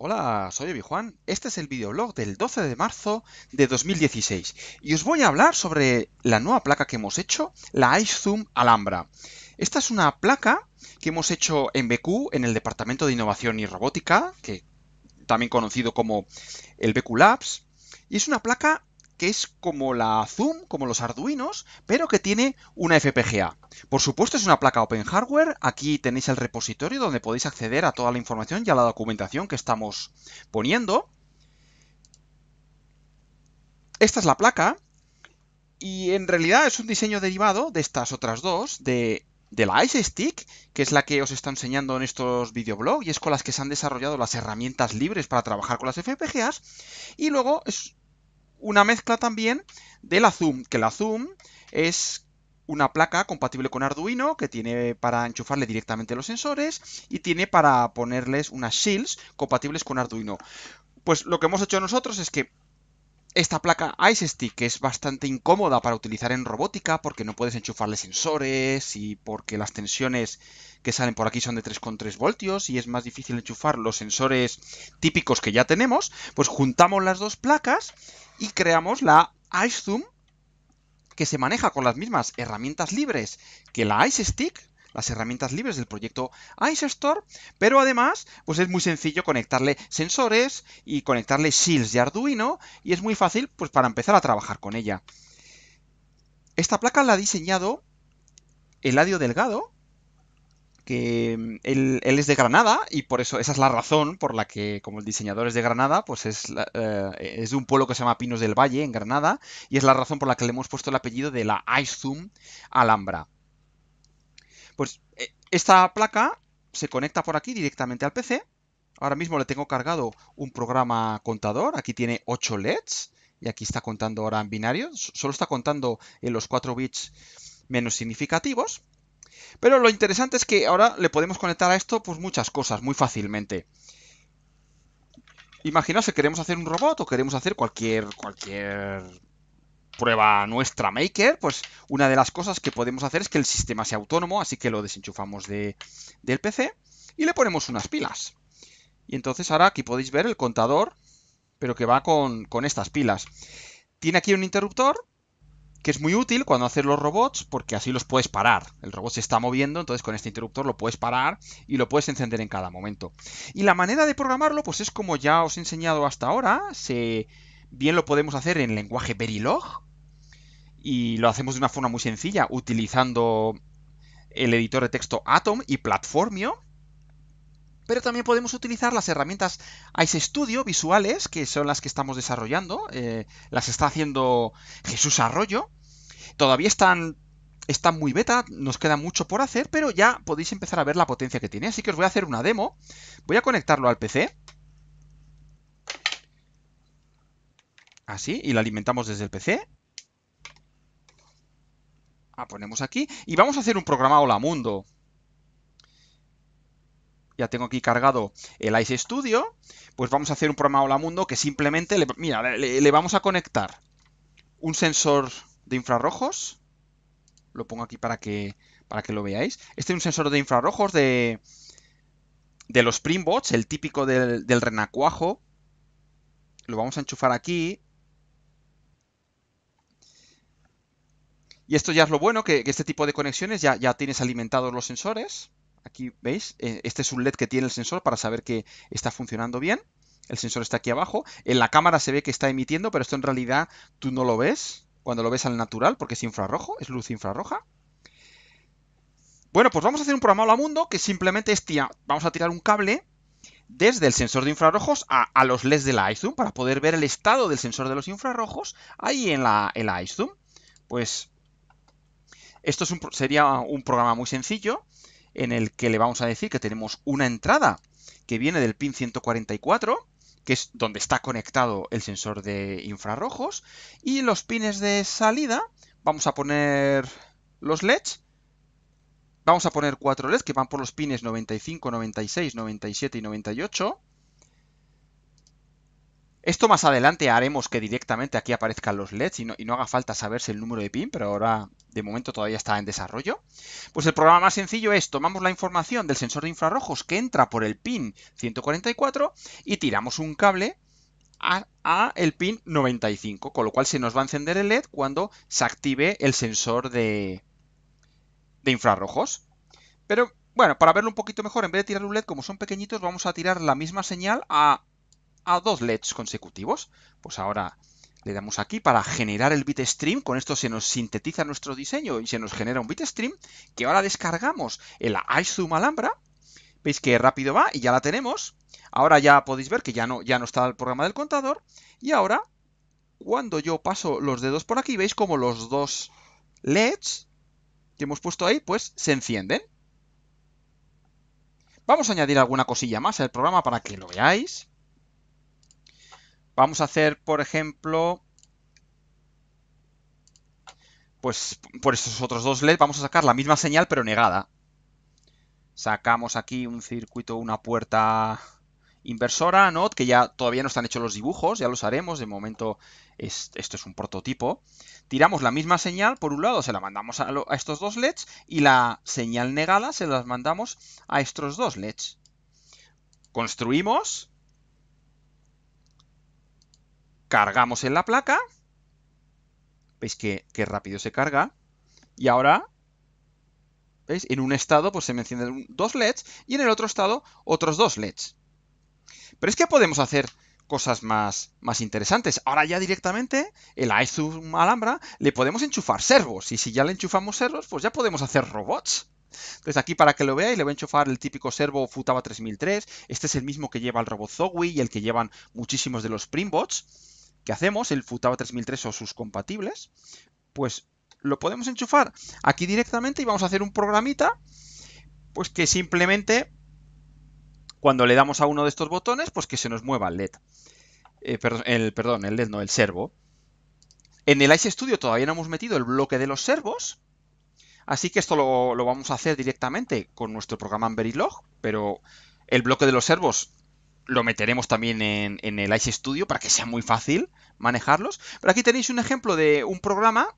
Hola, soy Juan. Este es el videoblog del 12 de marzo de 2016 y os voy a hablar sobre la nueva placa que hemos hecho, la IceZoom Alhambra. Esta es una placa que hemos hecho en BQ, en el Departamento de Innovación y Robótica, que también conocido como el BQ Labs, y es una placa que es como la Zoom, como los Arduinos, pero que tiene una FPGA. Por supuesto es una placa Open Hardware, aquí tenéis el repositorio donde podéis acceder a toda la información y a la documentación que estamos poniendo. Esta es la placa, y en realidad es un diseño derivado de estas otras dos, de, de la Ice Stick, que es la que os está enseñando en estos videoblogs, y es con las que se han desarrollado las herramientas libres para trabajar con las FPGAs, y luego es una mezcla también de la Zoom, que la Zoom es una placa compatible con Arduino que tiene para enchufarle directamente los sensores y tiene para ponerles unas shields compatibles con Arduino. Pues lo que hemos hecho nosotros es que esta placa Ice Stick es bastante incómoda para utilizar en robótica porque no puedes enchufarle sensores y porque las tensiones que salen por aquí son de 3,3 voltios y es más difícil enchufar los sensores típicos que ya tenemos. Pues juntamos las dos placas y creamos la Ice Zoom que se maneja con las mismas herramientas libres que la Ice Stick, las herramientas libres del proyecto Store, pero además pues es muy sencillo conectarle sensores y conectarle shields de Arduino y es muy fácil pues para empezar a trabajar con ella. Esta placa la ha diseñado Eladio Delgado, que mm, él, es de Granada y por eso esa es la razón por la que como el diseñador es de Granada, pues es, eh, es de un pueblo que se llama Pinos del Valle en Granada y es la razón por la que le hemos puesto el apellido de la Zoom Alhambra. Pues eh, esta placa se conecta por aquí directamente al PC. Ahora mismo le tengo cargado un programa contador. Aquí tiene 8 LEDs y aquí está contando ahora en binario. Solo está contando en los 4 bits menos significativos. Pero lo interesante es que ahora le podemos conectar a esto pues, muchas cosas muy fácilmente. Imaginaos que queremos hacer un robot o queremos hacer cualquier, cualquier prueba nuestra maker, pues una de las cosas que podemos hacer es que el sistema sea autónomo, así que lo desenchufamos de, del PC y le ponemos unas pilas. Y entonces ahora aquí podéis ver el contador, pero que va con, estas pilas. Tiene aquí un interruptor que es muy útil cuando haces los robots porque así los puedes parar. El robot se está moviendo, entonces con este interruptor lo puedes parar y lo puedes encender en cada momento. Y la manera de programarlo, pues es como ya os he enseñado hasta ahora. Se... Bien lo podemos hacer en lenguaje Verilog, y lo hacemos de una forma muy sencilla, utilizando el editor de texto Atom y Platformio. Pero también podemos utilizar las herramientas Ice Studio visuales, que son las que estamos desarrollando. Eh, las está haciendo Jesús Arroyo. Todavía están muy beta, nos queda mucho por hacer, pero ya podéis empezar a ver la potencia que tiene. Así que os voy a hacer una demo. Voy a conectarlo al PC. Así, y lo alimentamos desde el PC. Ah, ponemos aquí y vamos a hacer un programa Hola Mundo. Ya tengo aquí cargado el Ice Studio. Pues vamos a hacer un programa Hola Mundo que simplemente, le, mira, vamos a conectar un sensor de infrarrojos. Lo pongo aquí para que, para que lo veáis. Este es un sensor de infrarrojos de, de los PrimBots, el típico del, del renacuajo. Lo vamos a enchufar aquí Y esto ya es lo bueno, que, este tipo de conexiones ya, ya tienes alimentados los sensores. Aquí veis, eh, este es un LED que tiene el sensor para saber que está funcionando bien. El sensor está aquí abajo. En la cámara se ve que está emitiendo, pero esto en realidad tú no lo ves cuando lo ves al natural, porque es infrarrojo, es luz infrarroja. Bueno, pues vamos a hacer un programa a Mundo que simplemente es vamos a tirar un cable desde el sensor de infrarrojos a, los LEDs de la iZoom para poder ver el estado del sensor de los infrarrojos ahí en la, en la iZoom. Pues esto sería un programa muy sencillo en el que le vamos a decir que tenemos una entrada que viene del pin 144, que es donde está conectado el sensor de infrarrojos, y los pines de salida vamos a poner los LEDs, vamos a poner cuatro LEDs que van por los pines 95, 96, 97 y 98, esto más adelante haremos que directamente aquí aparezcan los LEDs y no, haga falta saberse el número de pin, pero ahora de momento todavía está en desarrollo. Pues el programa más sencillo es, tomamos la información del sensor de infrarrojos que entra por el pin 144 y tiramos un cable a, el pin 95, con lo cual se nos va a encender el LED cuando se active el sensor de, de infrarrojos. Pero bueno, para verlo un poquito mejor, en vez de tirar un LED, como son pequeñitos, vamos a tirar la misma señal a a dos LEDs consecutivos. Pues ahora le damos aquí para generar el bitstream. Con esto se nos sintetiza nuestro diseño y se nos genera un bitstream que ahora descargamos en la iZoom Alhambra. Veis que rápido va y ya la tenemos. Ahora ya podéis ver que ya no, ya no está el programa del contador. Y ahora, cuando yo paso los dedos por aquí, veis como los dos LEDs que hemos puesto ahí, pues se encienden. Vamos a añadir alguna cosilla más al programa para que lo veáis. Vamos a hacer, por ejemplo, pues por estos otros dos LEDs vamos a sacar la misma señal pero negada. Sacamos aquí un circuito, una puerta inversora, ¿no? Que ya todavía no están hechos los dibujos, ya los haremos, de momento esto es un prototipo. Tiramos la misma señal, por un lado se la mandamos a, a estos dos LEDs y la señal negada se las mandamos a estos dos LEDs. Construimos cargamos en la placa. ¿Veis que, rápido se carga? Y ahora, ¿veis? En un estado pues se me encienden dos LEDs y en el otro estado otros dos LEDs. Pero es que podemos hacer cosas más, más interesantes. Ahora ya directamente el iZoom Alhambra le podemos enchufar servos y si ya le enchufamos servos pues ya podemos hacer robots. Entonces aquí para que lo veáis le voy a enchufar el típico servo Futaba 3003. Este es el mismo que lleva el robot Zogui y el que llevan muchísimos de los Primbots que hacemos, el Futaba 3003 o sus compatibles, pues lo podemos enchufar aquí directamente y vamos a hacer un programita, pues que simplemente cuando le damos a uno de estos botones, pues que se nos mueva el LED. Eh, perdón, el, perdón, el LED no, el servo. En el Ice Studio todavía no hemos metido el bloque de los servos, así que esto lo, vamos a hacer directamente con nuestro programa Amberilog, pero el bloque de los servos lo meteremos también en, el Ice Studio para que sea muy fácil manejarlos. Pero aquí tenéis un ejemplo de un programa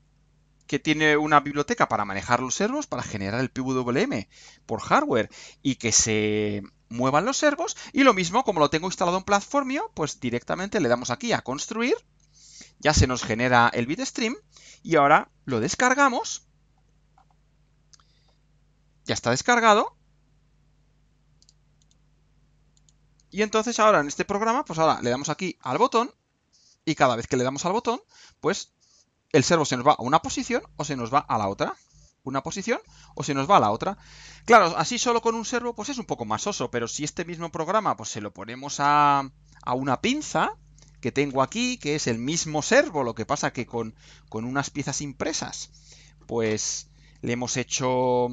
que tiene una biblioteca para manejar los servos, para generar el PWM por hardware y que se muevan los servos. Y lo mismo, como lo tengo instalado en Platformio, pues directamente le damos aquí a construir. Ya se nos genera el bitstream y ahora lo descargamos. Ya está descargado Y entonces ahora en este programa, pues ahora le damos aquí al botón y cada vez que le damos al botón, pues el servo se nos va a una posición o se nos va a la otra. Una posición o se nos va a la otra. Claro, así solo con un servo, pues es un poco más oso, pero si este mismo programa, pues se lo ponemos a, una pinza que tengo aquí, que es el mismo servo, lo que pasa que con, con unas piezas impresas, pues le hemos hecho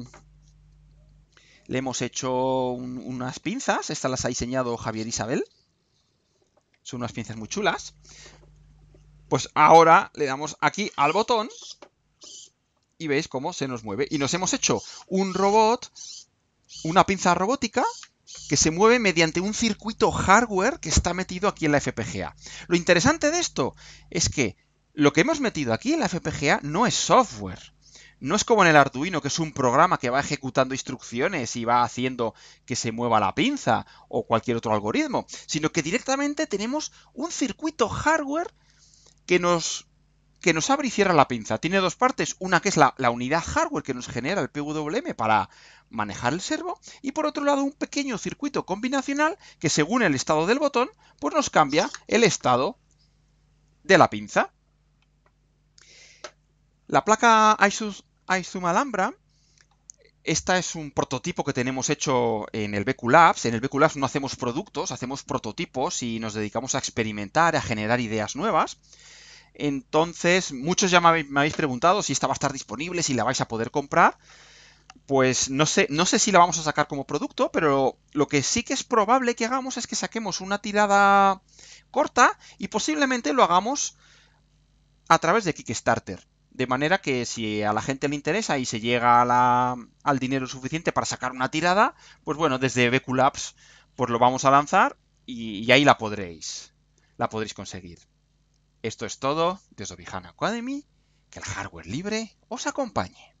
le hemos hecho unas pinzas, estas las ha diseñado Javier Isabel. Son unas pinzas muy chulas. Pues ahora le damos aquí al botón y veis cómo se nos mueve. Y nos hemos hecho un robot, una pinza robótica que se mueve mediante un circuito hardware que está metido aquí en la FPGA. Lo interesante de esto es que lo que hemos metido aquí en la FPGA no es software. No es como en el Arduino, que es un programa que va ejecutando instrucciones y va haciendo que se mueva la pinza o cualquier otro algoritmo, sino que directamente tenemos un circuito hardware que nos que nos abre y cierra la pinza. Tiene dos partes, una que es la, la, unidad hardware que nos genera el PWM para manejar el servo y por otro lado un pequeño circuito combinacional que según el estado del botón pues nos cambia el estado de la pinza. La placa ISUS a Alhambra. Esta es un prototipo que tenemos hecho en el BQ Labs. En el BQ Labs no hacemos productos, hacemos prototipos y nos dedicamos a experimentar, a generar ideas nuevas. Entonces, muchos ya me habéis preguntado si esta va a estar disponible, si la vais a poder comprar. Pues no sé, no sé si la vamos a sacar como producto, pero lo que sí que es probable que hagamos es que saquemos una tirada corta y posiblemente lo hagamos a través de Kickstarter. De manera que si a la gente le interesa y se llega al dinero suficiente para sacar una tirada, pues bueno, desde BQ Labs pues lo vamos a lanzar y, ahí la podréis, la podréis conseguir. Esto es todo desde Vihana Academy, que el hardware libre os acompañe.